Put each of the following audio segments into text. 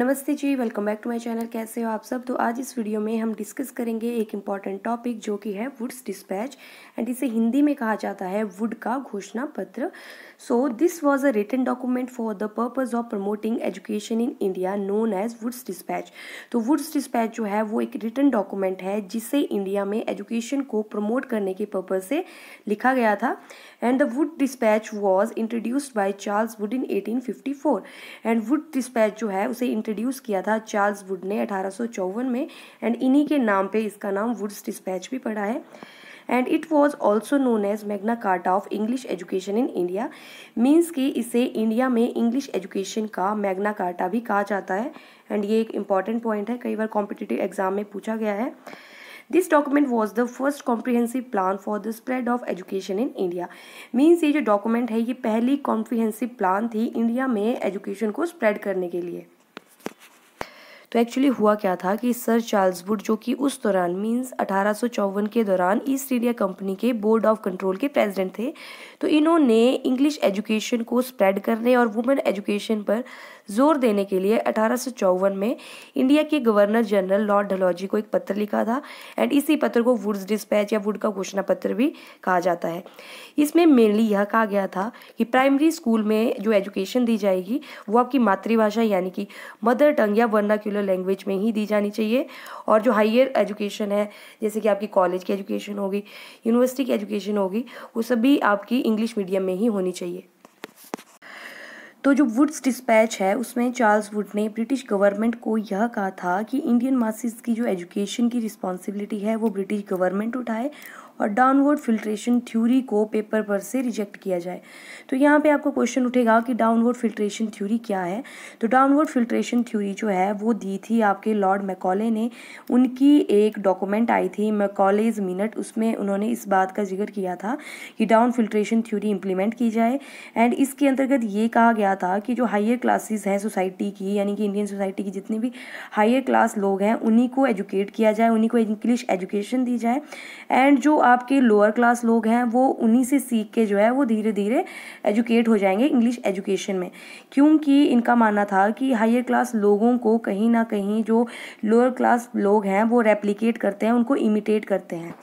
नमस्ते ji welcome back to my channel कैसे हो आप सब तो आज इस वीडियो में हम डिस्कस करेंगे एक इम्पॉर्टेंट टॉपिक जो कि है वुड्स डिस्पैच एंड इसे हिंदी में कहा जाता है वुड का घोषणा पत्र so this was a written document for the purpose of promoting education in India known as Wood's Despatch तो वुड्स डिस्पैच जो है वो एक रिटर्न डॉक्यूमेंट है जिसे इंडिया में एजुकेशन को प्रमोट करने के पर्पज से लिखा गया था and the Wood Despatch was introduced by Charles Wood in eighteen and Wood Despatch जो है उसे इंट्रोड्यूस किया था चार्ल्स वुड ने अठारह में एंड इन्हीं के नाम पे इसका नाम वुड्स डिस्पैच भी पड़ा है and it was also known as Magna Carta of English education in India means कि इसे इंडिया में इंग्लिश एजुकेशन का मैगना कार्टा भी कहा जाता है एंड ये एक इम्पॉर्टेंट पॉइंट है कई बार कॉम्पिटिटिव एग्जाम में पूछा गया है this document was the first comprehensive plan for the spread of education in India means ये जो डॉक्यूमेंट है ये पहली कॉम्प्रीहेंसिव प्लान थी इंडिया में एजुकेशन को स्प्रेड करने के लिए तो एक्चुअली हुआ क्या था कि सर चार्ल्स वुड जो कि उस दौरान मीन्स अठारह के दौरान ईस्ट इंडिया कंपनी के बोर्ड ऑफ कंट्रोल के प्रेसिडेंट थे तो इन्होंने इंग्लिश एजुकेशन को स्प्रेड करने और वुमेन एजुकेशन पर जोर देने के लिए अठारह में इंडिया के गवर्नर जनरल लॉर्ड ढलौजी को एक पत्र लिखा था एंड इसी पत्र को वुड्स डिस्पैच या वुड का घोषणा पत्र भी कहा जाता है इसमें मेनली यह कहा गया था कि प्राइमरी स्कूल में जो एजुकेशन दी जाएगी वो आपकी मातृभाषा यानी कि मदर टंग या वर्नाक्यूलर लैंग्वेज में ही दी जानी चाहिए और जो हाइयर एजुकेशन है जैसे कि आपकी कॉलेज की एजुकेशन होगी यूनिवर्सिटी की एजुकेशन होगी वो सभी आपकी इंग्लिश मीडियम में ही होनी चाहिए तो जो वुड्स डिस्पैच है उसमें चार्ल्स वुड ने ब्रिटिश गवर्नमेंट को यह कहा था कि इंडियन मासिस की जो एजुकेशन की रिस्पॉन्सिबिलिटी है वो ब्रिटिश गवर्नमेंट उठाए और डाउनवर्ड फिल्ट्रेशन थ्योरी को पेपर पर से रिजेक्ट किया जाए तो यहाँ पे आपको क्वेश्चन उठेगा कि डाउनवर्ड फिल्ट्रेशन थ्योरी क्या है तो डाउनवर्ड फिल्ट्रेशन थ्योरी जो है वो दी थी आपके लॉर्ड मैकॉले ने उनकी एक डॉक्यूमेंट आई थी मैकॉलेज मिनट उसमें उन्होंने इस बात का जिक्र किया था कि डाउन फिल्ट्रेशन थ्योरी इम्प्लीमेंट की जाए एंड इसके अंतर्गत ये कहा गया था कि जो हायर क्लासेस हैं सोसाइटी की यानी कि इंडियन सोसाइटी की जितनी भी हायर क्लास लोग हैं उन्हीं को एजुकेट किया जाए उन्हीं को इंग्लिश एजुकेशन दी जाए एंड जो आपके लोअर क्लास लोग हैं वो उन्हीं से सीख के जो है वो धीरे धीरे एजुकेट हो जाएंगे इंग्लिश एजुकेशन में क्योंकि इनका मानना था कि हायर क्लास लोगों को कहीं ना कहीं जो लोअर क्लास लोग हैं वो रेप्लीकेट करते हैं उनको इमिटेट करते हैं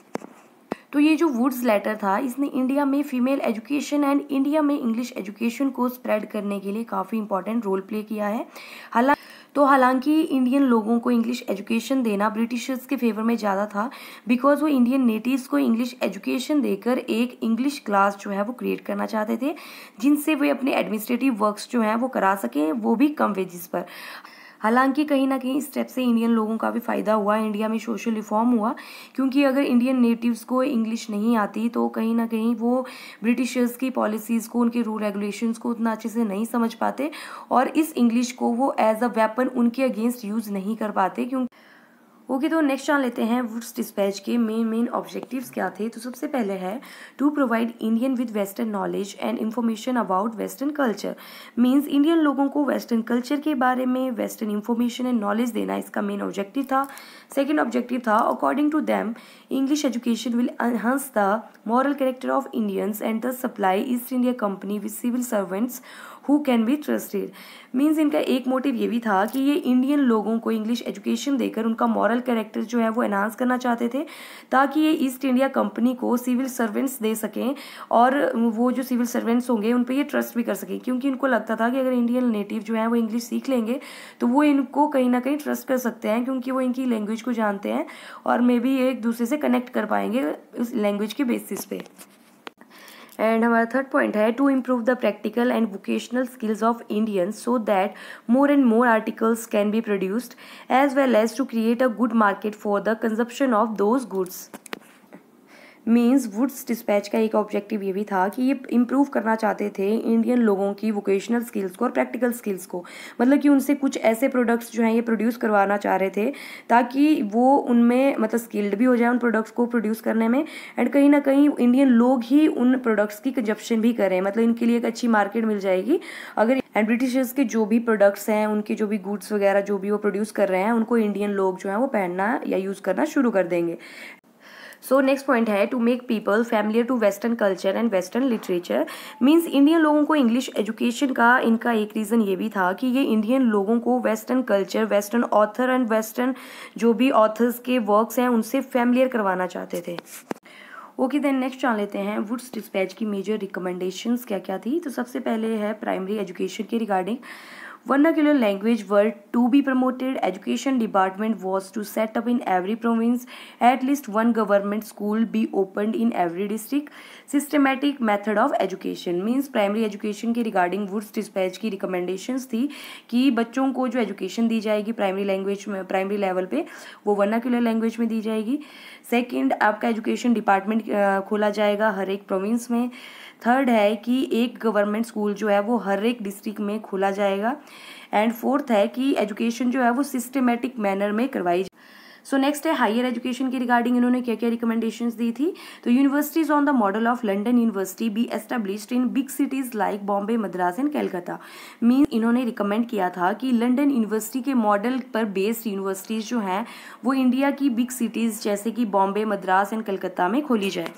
तो ये जो वुड्स लेटर था इसने इंडिया में फीमेल एजुकेशन एंड इंडिया में इंग्लिश एजुकेशन को स्प्रेड करने के लिए काफ़ी इंपॉर्टेंट रोल प्ले किया है हालांकि तो हालांकि इंडियन लोगों को इंग्लिश एजुकेशन देना ब्रिटिशर्स के फेवर में ज़्यादा था बिकॉज वो इंडियन नेटिव्स को इंग्लिश एजुकेशन देकर एक इंग्लिश क्लास जो है वो क्रिएट करना चाहते थे जिनसे वे अपने एडमिनिस्ट्रेटिव वर्क्स जो हैं वो करा सकें वो भी कम वेजिस पर हालांकि कहीं ना कहीं स्टेप से इंडियन लोगों का भी फ़ायदा हुआ इंडिया में सोशल रिफॉर्म हुआ क्योंकि अगर इंडियन नेटिव्स को इंग्लिश नहीं आती तो कहीं ना कहीं वो ब्रिटिशर्स की पॉलिसीज़ को उनके रूल रेगुलेशंस को उतना अच्छे से नहीं समझ पाते और इस इंग्लिश को वो एज अ वेपन उनके अगेंस्ट यूज़ नहीं कर पाते क्योंकि ओके तो नेक्स्ट जान लेते हैं वुड्स डिस्पैच के मेन मेन ऑब्जेक्टिव्स क्या थे तो सबसे पहले है to provide Indian with western knowledge and information about western culture means Indian लोगों को वेस्टर्न कल्चर के बारे में वेस्टर्न इन्फॉर्मेशन एंड नॉलेज देना इसका मेन ऑब्जेक्टिव था सेकेंड ऑब्जेक्टिव था according to them English education will enhance the moral character of Indians and the supply East India Company with civil servants who can be trusted means इनका एक motive ये भी था कि ये Indian लोगों को इंग्लिश एजुकेशन देकर उनका मॉरल कैरेक्टर जो है वो एनहांस करना चाहते थे ताकि ये ईस्ट इंडिया कंपनी को सिविल सर्वेंट्स दे सकें और वो जो सिविल सर्वेंट्स होंगे उन पर ये ट्रस्ट भी कर सकें क्योंकि उनको लगता था कि अगर इंडियन नेटिव जो है वो इंग्लिश सीख लेंगे तो वो इनको कहीं ना कहीं ट्रस्ट कर सकते हैं क्योंकि वो इनकी लैंग्वेज को जानते हैं और मे बी एक दूसरे से कनेक्ट कर पाएंगे उस लैंग्वेज के बेसिस पे एंड हमारा थर्ड पॉइंट है to improve the practical and vocational skills of Indians so that more and more articles can be produced as well as to create a good market for the consumption of those goods means Woods dispatch का एक objective ये भी था कि ये improve करना चाहते थे इंडियन लोगों की वोकेशनल स्किल्स को और प्रैक्टिकल स्किल्स को मतलब कि उनसे कुछ ऐसे प्रोडक्ट्स जो हैं ये प्रोड्यूस करवाना चाह रहे थे ताकि वो उनमें मतलब स्किल्ड भी हो जाए उन प्रोडक्ट्स को प्रोड्यूस करने में एंड कहीं ना कहीं इंडियन लोग ही उन प्रोडक्ट्स की कंजप्शन भी करें मतलब इनके लिए एक अच्छी मार्केट मिल जाएगी अगर एंड ब्रिटिशर्स के जो भी प्रोडक्ट्स हैं उनके जो भी गुड्स वगैरह जो भी वो प्रोड्यूस कर रहे हैं उनको इंडियन लोग जो हैं वो पहनना या यूज़ करना शुरू कर देंगे सो नेक्स्ट पॉइंट है to make people familiar to western culture and western literature means Indian लोगों को इंग्लिश एजुकेशन का इनका एक रीज़न ये भी था कि ये इंडियन लोगों को western culture western author and western जो भी ऑथर्स के वर्कस हैं उनसे फैमिलियर करवाना चाहते थे ओके देन नेक्स्ट जान लेते हैं वुड्स डिस्पैच की मेजर रिकमेंडेशंस क्या क्या थी तो सबसे पहले है प्राइमरी एजुकेशन के regarding Vernacular language were to be promoted. Education department was to set up in every province. At least one government school be opened in every district. Systematic method of education means primary education के regarding Woods dispatch की recommendations थी कि बच्चों को जो education दी जाएगी primary language में primary level पे वो vernacular language में दी जाएगी. Second आपका education department खोला जाएगा हर एक province में. थर्ड है कि एक गवर्नमेंट स्कूल जो है वो हर एक डिस्ट्रिक्ट में खोला जाएगा एंड फोर्थ है कि एजुकेशन जो है वो सिस्टमेटिक मैनर में करवाई सो नेक्स्ट है हायर एजुकेशन की रिगार्डिंग इन्होंने क्या क्या रिकमेंडेशन दी थी तो universities on the model of London university be established in big cities like Bombay Madras and Calcutta mean इन्होंने रिकमेंड किया था कि लंडन यूनिवर्सिटी के मॉडल पर बेस्ड यूनिवर्सिटीज जो हैं वो इंडिया की बिग सिटीज जैसे कि बॉम्बे मद्रास एंड कलकत्ता में खोली जाए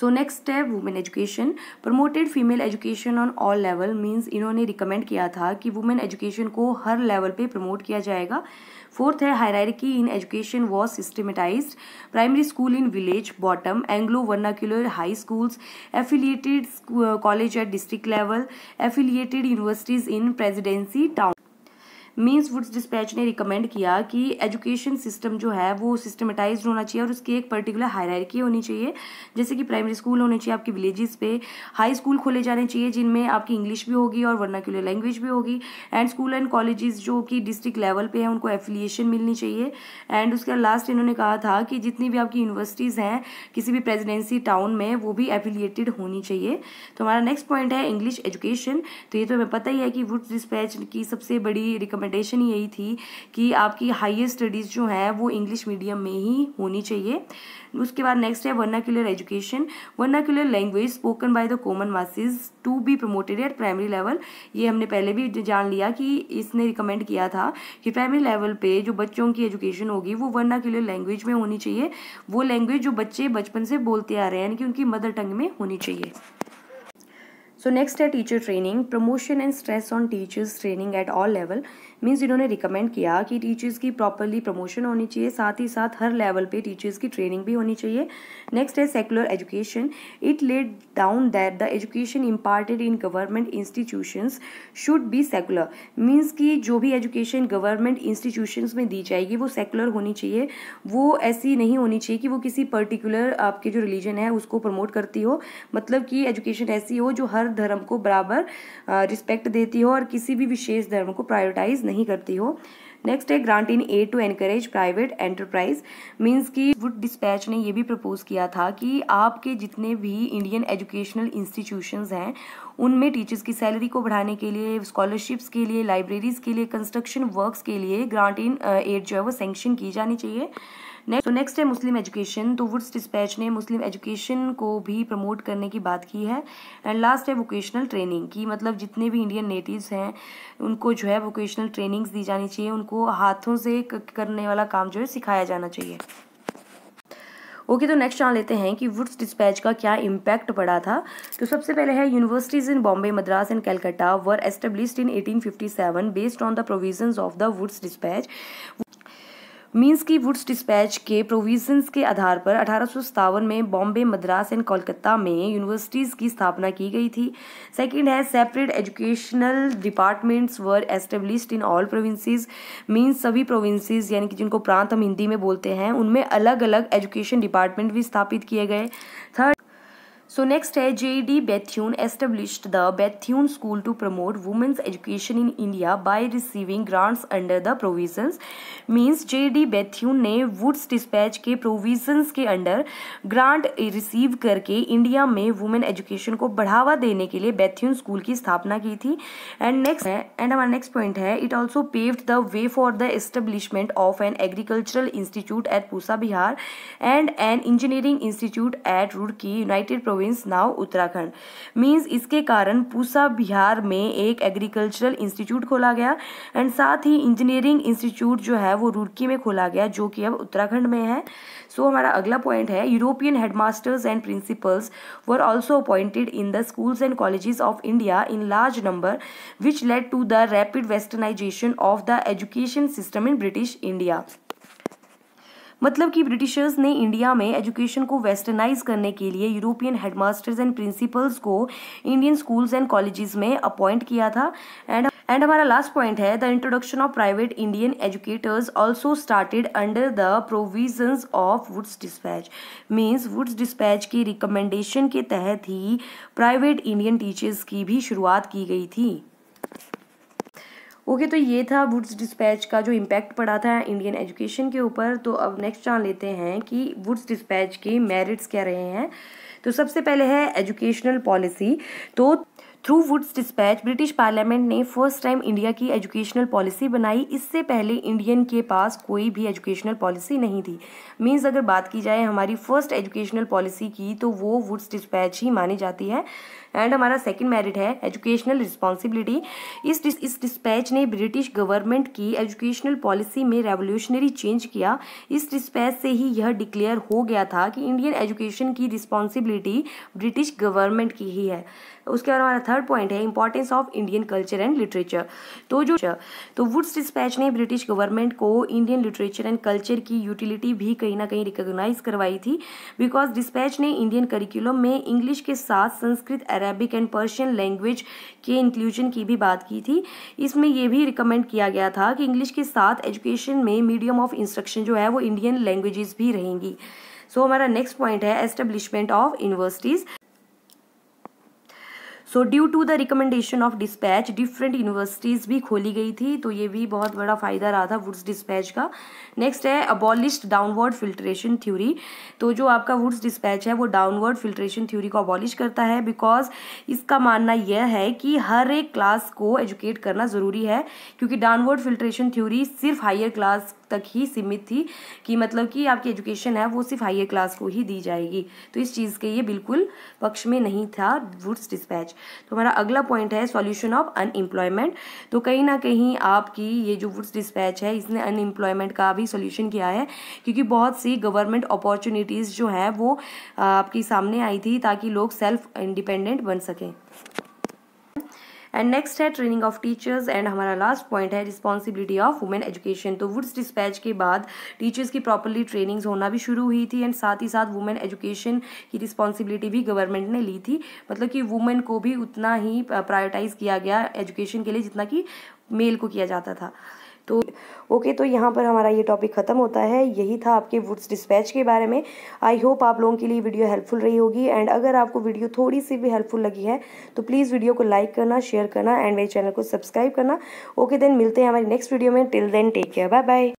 so next step women education promoted female education on all level means इन्होंने रिकमेंड किया था कि वुमेन एजुकेशन को हर लेवल पे प्रमोट किया जाएगा फोर्थ है hierarchy in education was systematize primary school in village bottom Anglo vernacular high schools affiliated college at district level affiliated universities in presidency town means Woods dispatch ने recommend किया कि education system जो है वो systematise होना चाहिए और उसकी एक पर्टिकुलर हायरकी होनी चाहिए जैसे कि प्राइमरी स्कूल होने चाहिए आपके विलेजेस पे हाई स्कूल खोले जाने चाहिए जिनमें आपकी इंग्लिश भी होगी और वर्नाक्यूलर लैंग्वेज भी होगी एंड स्कूल एंड कॉलेजेस जो कि डिस्ट्रिक्ट लेवल पे हैं उनको एफिलिएशन मिलनी चाहिए एंड उसके लास्ट इन्होंने कहा था कि जितनी भी आपकी यूनिवर्सिटीज़ हैं किसी भी प्रेजिडेंसी टाउन में वो भी एफिलिएटेड होनी चाहिए तो हमारा नेक्स्ट पॉइंट है इंग्लिश एजुकेशन तो ये तो हमें पता ही है कि वुड्स डिस्पैच की सबसे बड़ी रिकमेंड रिकमेंडेशन यही थी कि आपकी हाइयर स्टडीज़ जो हैं वो इंग्लिश मीडियम में ही होनी चाहिए उसके बाद नेक्स्ट है vernacular education vernacular language spoken by the common masses to be promoted at primary level ये हमने पहले भी जान लिया कि इसने रिकमेंड किया था कि प्राइमरी लेवल पे जो बच्चों की एजुकेशन होगी वो वर्नाक्यूलर लैंग्वेज में होनी चाहिए वो लैंग्वेज जो बच्चे बचपन से बोलते आ रहे हैं यानी कि उनकी मदर टंग में होनी चाहिए सो नेक्स्ट है teacher training promotion and stress on teachers training at all level means इन्होंने रिकमेंड किया कि टीचर्स की प्रॉपरली प्रमोशन होनी चाहिए साथ ही साथ हर लेवल पे टीचर्स की ट्रेनिंग भी होनी चाहिए नेक्स्ट है secular education it laid down that the education imparted in government institutions should be secular means कि जो भी एजुकेशन गवर्नमेंट इंस्टीट्यूशंस में दी जाएगी वो सेकुलर होनी चाहिए वो ऐसी नहीं होनी चाहिए कि वो किसी पर्टिकुलर आपके जो रिलीजन है उसको प्रमोट करती हो मतलब कि एजुकेशन ऐसी हो जो हर धर्म को बराबर रिस्पेक्ट देती हो और किसी भी विशेष धर्म को प्रायोरिटाइज नहीं करती हो नेक्स्ट है grant in aid to encourage private enterprise means कि वुड डिस्पैच ने ये भी प्रपोज किया था कि आपके जितने भी इंडियन एजुकेशनल इंस्टीट्यूशंस हैं उनमें टीचर्स की सैलरी को बढ़ाने के लिए स्कॉलरशिप्स के लिए लाइब्रेरीज़ के लिए कंस्ट्रक्शन वर्क्स के लिए ग्रांट इन एड जो है वो सेंक्शन की जानी चाहिए नेक्स्ट नेक्स्ट है मुस्लिम एजुकेशन तो वुड्स डिस्पैच ने मुस्लिम एजुकेशन को भी प्रमोट करने की बात की है एंड लास्ट है वोकेशनल ट्रेनिंग की मतलब जितने भी इंडियन नेटिव्स हैं उनको जो है वोकेशनल ट्रेनिंग्स दी जानी चाहिए उनको हाथों से करने वाला काम जो है सिखाया जाना चाहिए ओके okay, तो नेक्स्ट जान लेते हैं कि वुड्स डिस्पैच का क्या इम्पैक्ट पड़ा था तो सबसे पहले है universities in Bombay Madras and Calcutta were established in 1857 based on the provisions of the Woods dispatch means की वुड्स डिस्पैच के प्रोविजंस के आधार पर अठारह में बॉम्बे मद्रास एंड कोलकाता में यूनिवर्सिटीज़ की स्थापना की गई थी सेकेंड है separate educational departments were established in all provinces means सभी प्रोविंसेस यानी कि जिनको प्रांत हम हिंदी में बोलते हैं उनमें अलग अलग एजुकेशन डिपार्टमेंट भी स्थापित किए गए थर्ड सो नेक्स्ट है J D Bethune established the Bethune school to promote women's education in India by receiving grants under the provisions means J D Bethune ने वुड्स डिस्पैच के प्रोविजंस के under grant receive करके India में women education को बढ़ावा देने के लिए बैथ्यून स्कूल की स्थापना की थी एंड नेक्स्ट है एंड हमारा नेक्स्ट पॉइंट है it also paved the way for the establishment of an agricultural institute at Pusa Bihar and an engineering institute at की United Province province now Uttarakhand means इसके कारण पूसा बिहार में एक एग्रीकल्चरल इंस्टीट्यूट खोला गया एंड साथ ही इंजीनियरिंग इंस्टीट्यूट जो है वो रुड़की में खोला गया जो कि अब उत्तराखंड में है सो so, हमारा अगला पॉइंट है European headmasters and principals were also appointed in the schools and colleges of India in large number which led to the rapid westernization of the education system in British India मतलब कि Britishers ने India में education को westernise करने के लिए European headmasters and principals को Indian schools and colleges में अपॉइंट किया था एंड एंड हमारा लास्ट पॉइंट है the introduction of private Indian educators also started under the provisions of Woods dispatch means Woods dispatch की रिकमेंडेशन के तहत ही private Indian teachers की भी शुरुआत की गई थी ओके okay, तो ये था वुड्स डिस्पैच का जो इम्पैक्ट पड़ा था इंडियन एजुकेशन के ऊपर तो अब नेक्स्ट जान लेते हैं कि वुड्स डिस्पैच के मेरिट्स क्या रहे हैं तो सबसे पहले है एजुकेशनल पॉलिसी तो through Woods dispatch British parliament ने फर्स्ट टाइम इंडिया की एजुकेशनल पॉलिसी बनाई इससे पहले इंडियन के पास कोई भी एजुकेशनल पॉलिसी नहीं थी मीन्स अगर बात की जाए हमारी फर्स्ट एजुकेशनल पॉलिसी की तो वो वुड्स डिस्पैच ही मानी जाती है एंड हमारा सेकंड मेरिट है एजुकेशनल रिस्पॉन्सिबिलिटी इस इस डिस्पैच ने ब्रिटिश गवर्नमेंट की एजुकेशनल पॉलिसी में रेवोल्यूशनरी चेंज किया इस डिस्पैच से ही यह डिक्लेयर हो गया था कि इंडियन एजुकेशन की रिस्पॉन्सिबिलिटी ब्रिटिश गवर्नमेंट की ही है उसके बाद हमारा थर्ड पॉइंट है importance of Indian culture and literature तो जो तो वुड्स डिस्पैच ने ब्रिटिश गवर्नमेंट को इंडियन लिटरेचर एंड कल्चर की यूटिलिटी भी कहीं ना कहीं रिकोगनाइज करवाई थी बिकॉज डिस्पैच ने इंडियन करिकुलम में इंग्लिश के साथ Sanskrit Arab Arabic and Persian language के इंक्लूजन की भी बात की थी इसमें यह भी रिकमेंड किया गया था कि इंग्लिश के साथ एजुकेशन में मीडियम ऑफ इंस्ट्रक्शन जो है वो इंडियन लैंग्वेजेस भी रहेंगी सो so, हमारा नेक्स्ट पॉइंट है establishment of universities so due to the recommendation of dispatch different universities भी खोली गई थी तो ये भी बहुत बड़ा फ़ायदा रहा था वुड्स डिस्पैच का नेक्स्ट है अबॉलिश डाउनवर्ड फिल्ट्रेशन थ्योरी तो जो आपका वुड्स डिस्पैच है वो डाउनवर्ड फिल्ट्रेशन थ्योरी को अबॉलिश करता है बिकॉज इसका मानना यह है कि हर एक क्लास को एजुकेट करना ज़रूरी है क्योंकि डाउनवर्ड फिल्ट्रेशन थ्योरी सिर्फ हायर क्लास तक ही सीमित थी कि मतलब कि आपकी एजुकेशन है वो सिर्फ हाइयर क्लास को ही दी जाएगी तो इस चीज़ के ये बिल्कुल पक्ष में नहीं था वुड्स डिस्पैच तो हमारा अगला पॉइंट है सॉल्यूशन ऑफ अनएम्प्लॉयमेंट तो कहीं ना कहीं आपकी ये जो वुड्स डिस्पैच है इसने अनएम्प्लॉयमेंट का भी सोल्यूशन किया है क्योंकि बहुत सी गवर्नमेंट अपॉर्चुनिटीज़ जो हैं वो आपके सामने आई थी ताकि लोग सेल्फ इंडिपेंडेंट बन सकें एंड नेक्स्ट है ट्रेनिंग ऑफ टीचर्स एंड हमारा लास्ट पॉइंट है रिस्पॉन्सिबिलिटी ऑफ वुमेन एजुकेशन तो वुड्स डिस्पैच के बाद टीचर्स की प्रॉपरली ट्रेनिंग्स होना भी शुरू हुई थी एंड साथ ही साथ वुमेन एजुकेशन की रिस्पॉन्सिबिलिटी भी गवर्नमेंट ने ली थी मतलब कि वुमेन को भी उतना ही प्रायोरिटाइज किया गया एजुकेशन के लिए जितना कि मेल को किया जाता था तो ओके तो यहाँ पर हमारा ये टॉपिक ख़त्म होता है यही था आपके वुड्स डिस्पैच के बारे में आई होप आप लोगों के लिए वीडियो हेल्पफुल रही होगी एंड अगर आपको वीडियो थोड़ी सी भी हेल्पफुल लगी है तो प्लीज़ वीडियो को लाइक करना शेयर करना एंड मेरे चैनल को सब्सक्राइब करना ओके देन मिलते हैं हमारी नेक्स्ट वीडियो में till then take care bye bye